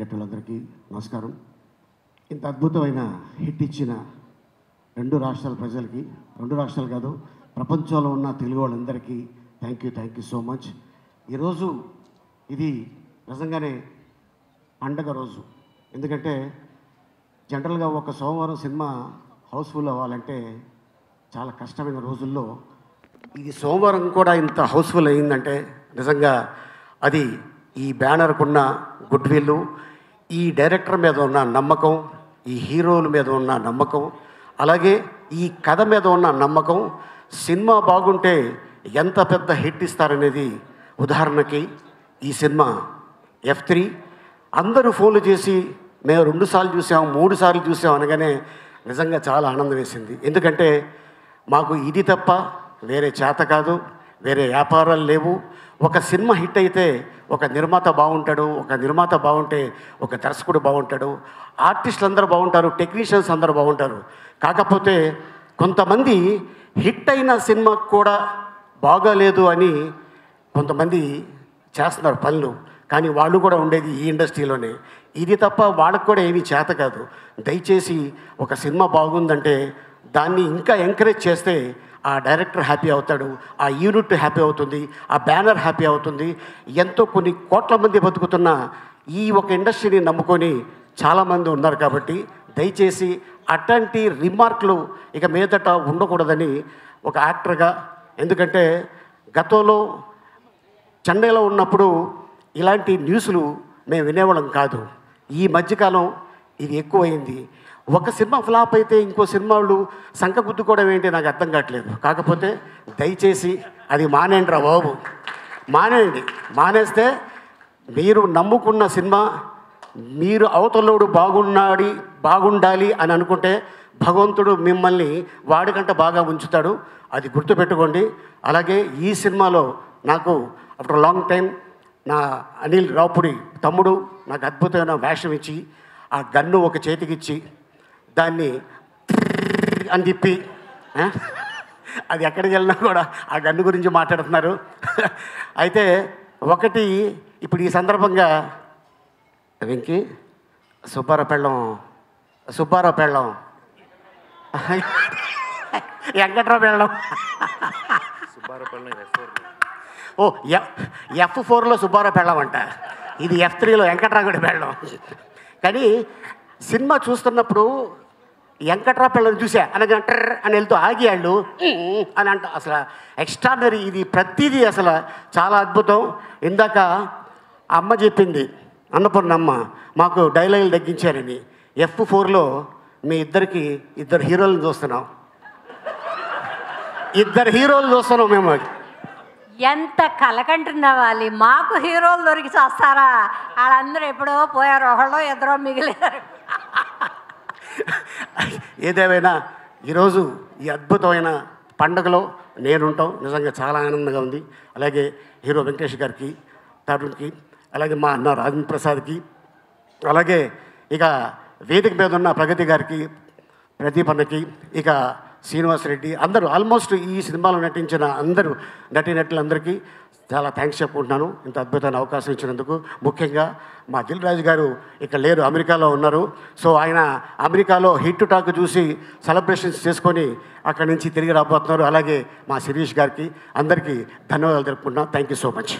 పర్యటకులందరికీ నమస్కారం ఇంత అద్భుతమైన హిట్ ఇచ్చిన రెండు రాష్ట్రాల ప్రజలకి రెండు రాష్ట్రాలు కాదు ప్రపంచంలో ఉన్న తెలుగు వాళ్ళందరికీ thank you thank you so much ఈరోజు ఇది నిజంగానే పండగ రోజు ఎందుకంటే జనరల్గా ఒక సోమవారం సినిమా హౌస్ఫుల్ అవ్వాలంటే చాలా కష్టమైన రోజుల్లో ఈ సోమవారం కూడా ఇంత హౌస్ఫుల్ అయిందంటే నిజంగా అది ఈ బ్యానర్కున్న గుడ్ విల్లు ఈ డైరెక్టర్ మీద ఉన్న నమ్మకం ఈ హీరోల మీద ఉన్న నమ్మకం అలాగే ఈ కథ మీద ఉన్న నమ్మకం సినిమా బాగుంటే ఎంత పెద్ద హిట్ ఇస్తారనేది ఉదాహరణకి ఈ సినిమా ఎఫ్ త్రీ అందరూ ఫోన్లు చేసి మేము రెండుసార్లు చూసాం మూడు సార్లు చూసాం అనగానే నిజంగా చాలా ఆనందం వేసింది ఎందుకంటే మాకు ఇది తప్ప వేరే చేత కాదు వేరే వ్యాపారాలు లేవు ఒక సినిమా హిట్ అయితే ఒక నిర్మాత బాగుంటాడు ఒక నిర్మాత బాగుంటే ఒక దర్శకుడు బాగుంటాడు ఆర్టిస్టులు అందరూ బాగుంటారు టెక్నీషియన్స్ అందరూ బాగుంటారు కాకపోతే కొంతమంది హిట్ అయిన సినిమా కూడా బాగాలేదు అని కొంతమంది చేస్తున్నారు పనులు కానీ వాళ్ళు కూడా ఉండేది ఈ ఇండస్ట్రీలోనే ఇది తప్ప వాళ్ళకు కూడా ఏమీ చేత కాదు దయచేసి ఒక సినిమా బాగుందంటే దాన్ని ఇంకా ఎంకరేజ్ చేస్తే ఆ డైరెక్టర్ హ్యాపీ అవుతాడు ఆ యూనిట్ హ్యాపీ అవుతుంది ఆ బ్యానర్ హ్యాపీ అవుతుంది ఎంతో కొన్ని కోట్ల మంది బతుకుతున్న ఈ ఒక ఇండస్ట్రీని నమ్ముకొని చాలామంది ఉన్నారు కాబట్టి దయచేసి అట్లాంటి రిమార్క్లు ఇక మీదట ఉండకూడదని ఒక యాక్టర్గా ఎందుకంటే గతంలో చెన్నైలో ఉన్నప్పుడు ఇలాంటి న్యూస్లు మేము వినేవాళ్ళం కాదు ఈ మధ్యకాలం ఇది ఎక్కువైంది ఒక సినిమా ఫ్లాప్ అయితే ఇంకో సినిమాలు సంఖ గుద్దుకోవడం ఏంటి నాకు అర్థం కావట్లేదు కాకపోతే దయచేసి అది మానేండి రా బాబు మానేయండి మానేస్తే మీరు నమ్ముకున్న సినిమా మీరు అవతలోడు బాగున్నాడి బాగుండాలి అని అనుకుంటే భగవంతుడు మిమ్మల్ని వాడికంట బాగా ఉంచుతాడు అది గుర్తుపెట్టుకోండి అలాగే ఈ సినిమాలో నాకు ఆఫ్టర్ లాంగ్ టైం నా అనిల్ రావుపుడి తమ్ముడు నాకు అద్భుతమైన వేషం ఇచ్చి ఆ గన్ను ఒక చేతికిచ్చి దాన్ని అని తిప్పి అది ఎక్కడికి వెళ్ళినా కూడా ఆ గన్ను గురించి మాట్లాడుతున్నారు అయితే ఒకటి ఇప్పుడు ఈ సందర్భంగా వెంకి సుబ్బారావు పెళ్ళం సుబ్బారావు పెళ్ళం వెంకట్రావు పెళ్ళం ఓ ఎఫ్ ఎఫ్ ఫోర్లో సుబ్బారావు పెళ్ళం అంట ఇది ఎఫ్ త్రీలో వెంకట్రావు కూడా పెళ్ళం కానీ సినిమా చూస్తున్నప్పుడు వెంకట్రా పిల్లలు చూసా అనగా టర్ అని వెళ్తూ ఆగి వాళ్ళు అని అంట అసలు ఎక్స్ట్రానరీ ఇది ప్రతిదీ అసలు చాలా అద్భుతం ఇందాక అమ్మ చెప్పింది అన్నపూర్ణమ్మ మాకు డైలాగులు తగ్గించారని ఎఫ్ ఫోర్లో మీ ఇద్దరికి ఇద్దరు హీరోలను చూస్తున్నాం ఇద్దరు హీరోలు చూస్తున్నాం మేము ఎంత కలకంటున్నావాలి మాకు హీరోలు దొరికి చేస్తారా వాళ్ళందరూ ఎప్పుడో పోయారు ఒకళ్ళో ఇద్దరో మిగిలేరు ఏదేమైనా ఈరోజు ఈ అద్భుతమైన పండుగలో నేనుంటాం నిజంగా చాలా ఆనందంగా ఉంది అలాగే హీరో వెంకటేష్ గారికి తరుణ్కి అలాగే మా అన్న రాజేంద్ర ప్రసాద్కి అలాగే ఇక వేదిక మీద ఉన్న ప్రగతి గారికి ప్రదీప్ అన్నకి ఇక శ్రీనివాస్ రెడ్డి అందరూ ఆల్మోస్ట్ ఈ సినిమాలో నటించిన అందరూ నటీనటులందరికీ చాలా థ్యాంక్స్ చెప్పుకుంటున్నాను ఇంత అద్భుతమైన అవకాశం ఇచ్చినందుకు ముఖ్యంగా మా దిల్ రాజు గారు ఇక్కడ లేరు అమెరికాలో ఉన్నారు సో ఆయన అమెరికాలో హిట్ టాక్ చూసి సెలబ్రేషన్స్ చేసుకొని అక్కడి నుంచి తిరిగి రాబోతున్నారు అలాగే మా శిరీష్ గారికి అందరికీ ధన్యవాదాలు తెలుపుకుంటున్నాం థ్యాంక్ యూ సో మచ్